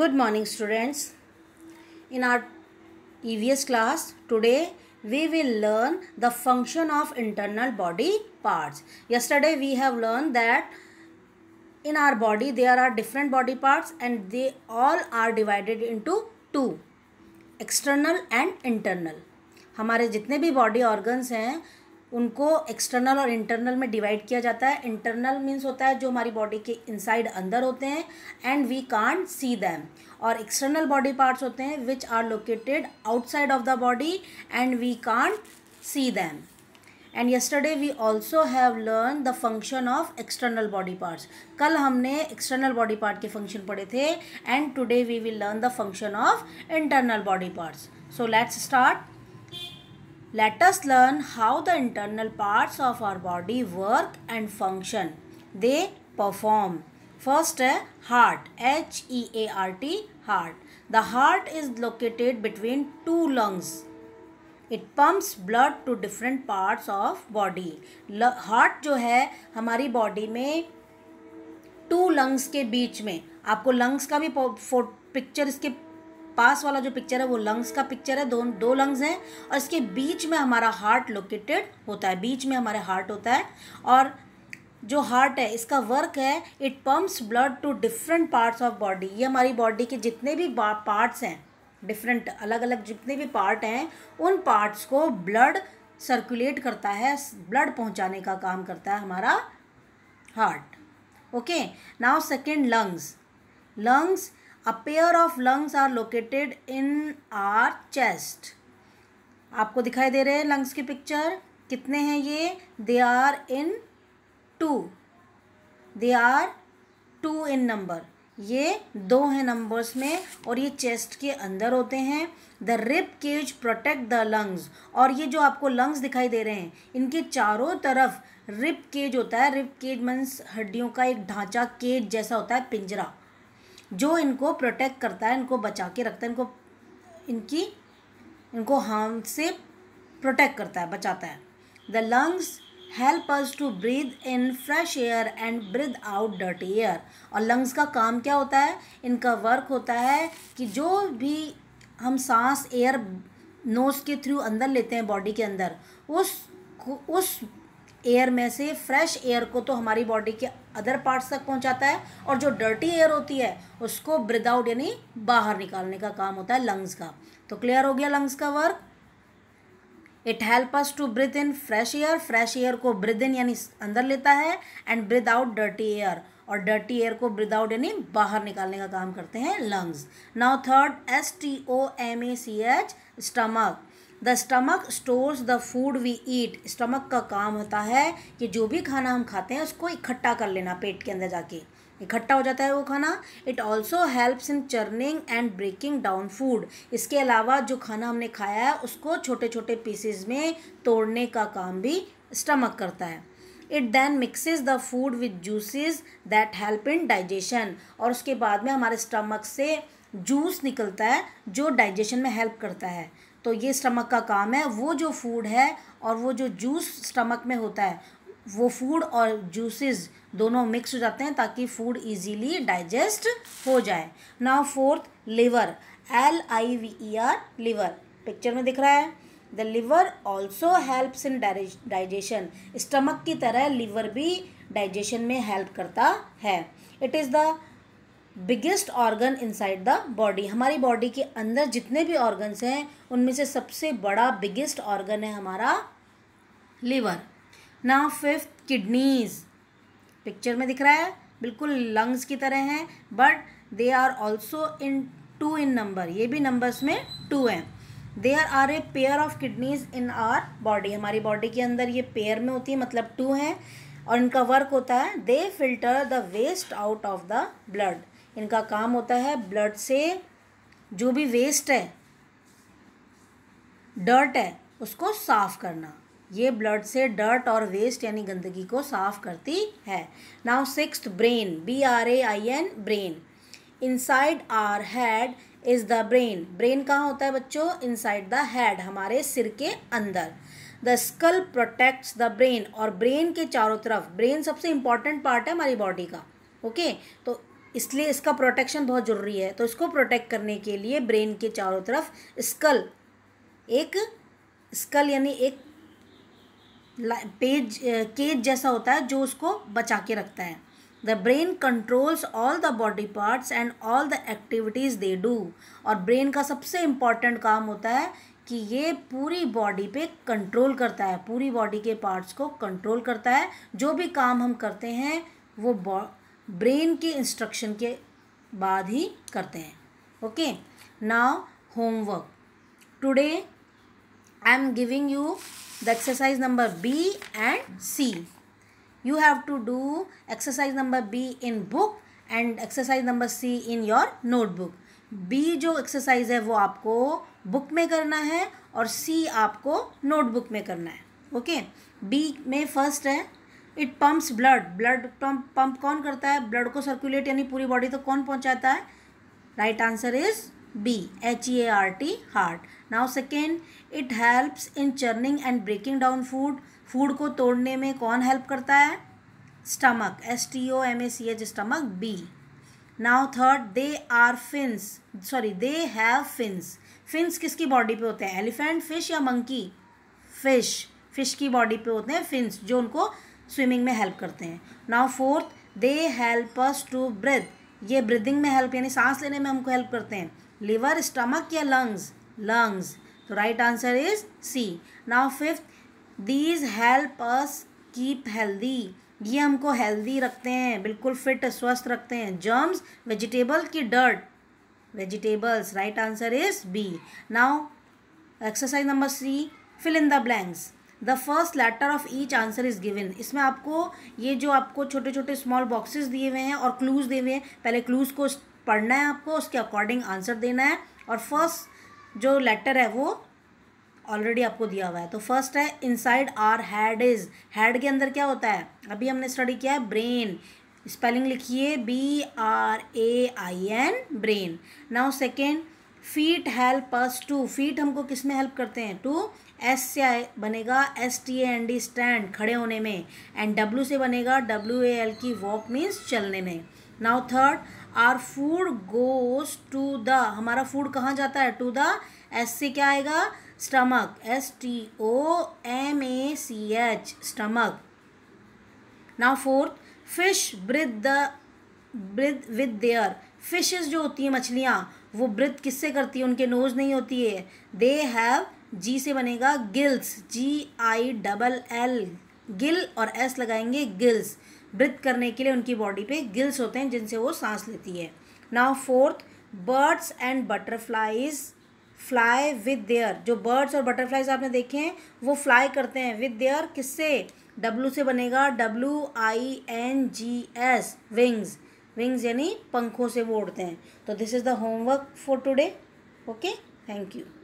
good morning students in our evs class today we will learn the function of internal body parts yesterday we have learned that in our body there are different body parts and they all are divided into two external and internal हमारे जितने भी body organs हैं उनको external और internal में divide किया जाता है इंटरनल मीन्स होता है जो हमारी बॉडी के इनसाइड अंदर होते हैं and we can't see them और एक्सटर्नल बॉडी पार्ट्स होते हैं which are located outside of the body and we can't see them and yesterday we also have learn the function of external body parts कल हमने external body part के function पढ़े थे and today we will learn the function of internal body parts so let's start Let us learn how the internal parts of our body work and function. They perform. First है heart. H E A R T heart. The heart is located between two lungs. It pumps blood to different parts of body heart जो है हमारी body में to lungs के बीच में आपको lungs का भी पिक्चर इसके पास वाला जो पिक्चर है वो लंग्स का पिक्चर है दो दो लंग्स हैं और इसके बीच में हमारा हार्ट लोकेटेड होता है बीच में हमारे हार्ट होता है और जो हार्ट है इसका वर्क है it pumps blood to different parts of body ये हमारी बॉडी के जितने भी पार्ट्स हैं डिफरेंट अलग अलग जितने भी पार्ट हैं उन पार्ट्स को ब्लड सर्कुलेट करता है ब्लड पहुंचाने का काम करता है हमारा heart okay now second lungs lungs A pair of lungs are located in our chest. आपको दिखाई दे रहे हैं लंग्स की पिक्चर कितने हैं ये they are in two they are two in number ये दो हैं नंबर्स में और ये चेस्ट के अंदर होते हैं the rib cage protect the lungs और ये जो आपको लंग्स दिखाई दे रहे हैं इनके चारों तरफ रिप केज होता है रिप केज मीन्स हड्डियों का एक ढांचा केज जैसा होता है पिंजरा जो इनको प्रोटेक्ट करता है इनको बचा के रखता है इनको इनकी इनको हार्म से प्रोटेक्ट करता है बचाता है the lungs help us to breathe in fresh air and breathe out dirt air और लंग्स का काम क्या होता है इनका वर्क होता है कि जो भी हम सांस एयर नोज के थ्रू अंदर लेते हैं बॉडी के अंदर उस उस एयर में से फ्रेश एयर को तो हमारी बॉडी के अदर पार्ट्स तक पहुंचाता है और जो डर्टी एयर होती है उसको ब्रिद आउट यानी बाहर निकालने का काम होता है लंग्स का तो क्लियर हो गया लंग्स का work it help us to breathe in fresh air fresh air को ब्रिद इन यानी अंदर लेता है and breathe out dirty air और डर्टी एयर को ब्रिद आउट यानी बाहर निकालने का काम करते हैं lungs now third S T O M A C H stomach the stomach stores the food we eat stomach का काम होता है कि जो भी खाना हम खाते हैं उसको इकट्ठा कर लेना पेट के अंदर जाके इकट्ठा हो जाता है वो खाना it also helps in churning and breaking down food इसके अलावा जो खाना हमने खाया है उसको छोटे छोटे पीसेज में तोड़ने का काम भी स्टमक करता है it then mixes the food with juices that help in digestion और उसके बाद में हमारे स्टमक से जूस निकलता है जो डाइजेशन में हेल्प करता है तो ये स्टमक का काम है वो जो फूड है और वो जो जूस स्टमक में होता है वो फूड और जूसेस दोनों मिक्स हो जाते हैं ताकि फूड इजीली डाइजेस्ट हो जाए now fourth liver L I V E R liver picture में दिख रहा है the liver also helps in digestion stomach की तरह लिवर भी डाइजेशन में हेल्प करता है it is the biggest organ inside the body हमारी बॉडी के अंदर जितने भी ऑर्गन्स हैं उनमें से सबसे बड़ा बिगेस्ट ऑर्गन है हमारा लीवर ना फिफ्थ किडनीज पिक्चर में दिख रहा है बिल्कुल लंग्स की तरह हैं but they are also in two in number ये भी नंबर्स में टू हैं there are a pair of kidneys in our body हमारी बॉडी के अंदर ये पेयर में होती है मतलब टू हैं और इनका वर्क होता है they filter the waste out of the blood इनका काम होता है ब्लड से जो भी वेस्ट है डर्ट है उसको साफ करना ये ब्लड से डर्ट और वेस्ट यानी गंदगी को साफ करती है now six brain B R A I N brain inside our head is the brain brain कहाँ होता है बच्चों इनसाइड द हैड हमारे सिर के अंदर the skull protects the brain और ब्रेन के चारों तरफ ब्रेन सबसे इंपॉर्टेंट पार्ट है हमारी बॉडी का ओके okay? तो इसलिए इसका प्रोटेक्शन बहुत ज़रूरी है तो इसको प्रोटेक्ट करने के लिए ब्रेन के चारों तरफ स्कल एक स्कल यानी एक पेज केज जैसा होता है जो उसको बचा के रखता है the brain controls all the body parts and all the activities they do और ब्रेन का सबसे इम्पॉर्टेंट काम होता है कि ये पूरी बॉडी पे कंट्रोल करता है पूरी बॉडी के पार्ट्स को कंट्रोल करता है जो भी काम हम करते हैं वो ब्रेन के इंस्ट्रक्शन के बाद ही करते हैं okay now homework today I am giving you the exercise number B and C you have to do exercise number B in book and exercise number C in your notebook B जो exercise है वो आपको book में करना है और सी आपको notebook में करना है ओके okay? बी में फर्स्ट है it pumps blood blood pump pump कौन करता है ब्लड को सर्कुलेट यानी पूरी बॉडी तक तो कौन पहुंचाता है right answer is B H E A R T heart now second it helps in churning and breaking down food food को तोड़ने में कौन हेल्प करता है stomach S T O M A C H stomach B now third they are fins sorry they have fins fins किसकी body पे होते हैं एलिफेंट फिश या मंकी फिश फिश की बॉडी पे होते हैं फिन्स जो उनको स्विमिंग में हेल्प करते हैं now fourth they help us to breathe ये ब्रीदिंग में हेल्प यानी सांस लेने में हमको हेल्प करते हैं लिवर स्टमक या लंग्स लंग्स तो right answer is C now fifth these help us keep healthy ये हमको हेल्दी रखते हैं बिल्कुल फिट स्वस्थ रखते हैं जर्म्स वेजिटेबल की dirt vegetables right answer is B now exercise number C fill in the blanks the first letter of each answer is given इसमें आपको ये जो आपको छोटे छोटे स्मॉल बॉक्सेस दिए हुए हैं और क्लूज़ दिए हुए हैं पहले क्लूज़ को पढ़ना है आपको उसके अकॉर्डिंग आंसर देना है और फर्स्ट जो लेटर है वो ऑलरेडी आपको दिया हुआ है तो फर्स्ट है inside our head is head के अंदर क्या होता है अभी हमने स्टडी किया है ब्रेन स्पेलिंग लिखिए B R A I N brain now second feet help us to feet हमको किस में हेल्प करते हैं टू एस से बनेगा S T N D stand खड़े होने में एंड डब्ल्यू से बनेगा डब्ल्यू ए एल की वॉक मीन्स चलने में now third our food goes to the हमारा फूड कहाँ जाता है टू द एस से क्या आएगा stomach S T O M A C H stomach now fourth fish breathe the breathe with their fishes जो होती हैं मछलियाँ वो वृत्त किससे करती है उनके नोज नहीं होती है दे हैव जी से बनेगा gills G I double L gill और एस लगाएंगे गिल्स वृत्त करने के लिए उनकी बॉडी पे गिल्स होते हैं जिनसे वो सांस लेती है now fourth birds and butterflies fly with their जो बर्ड्स और बटरफ्लाइज आपने देखे हैं वो फ्लाई करते हैं विद देयर किससे डब्लू से बनेगा W I N G S wings wings यानी पंखों से वो उड़ते हैं तो this is the homework for today okay thank you